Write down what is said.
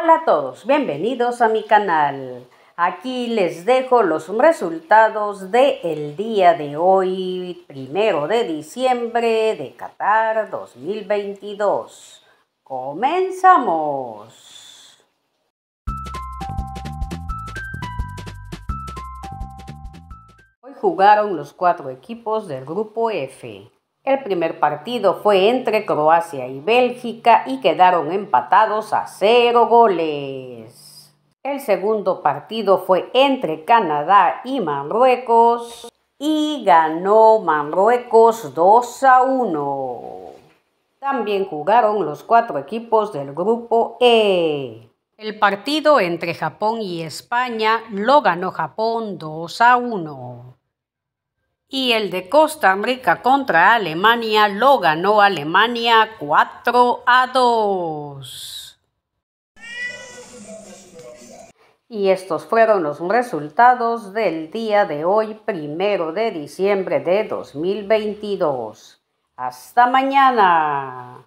Hola a todos, bienvenidos a mi canal. Aquí les dejo los resultados del el día de hoy, primero de diciembre de Qatar 2022. ¡Comenzamos! Hoy jugaron los cuatro equipos del grupo F. El primer partido fue entre Croacia y Bélgica y quedaron empatados a cero goles. El segundo partido fue entre Canadá y Marruecos y ganó Marruecos 2 a 1. También jugaron los cuatro equipos del grupo E. El partido entre Japón y España lo ganó Japón 2 a 1 y el de Costa Rica contra Alemania lo ganó Alemania 4 a 2. Y estos fueron los resultados del día de hoy, primero de diciembre de 2022. Hasta mañana.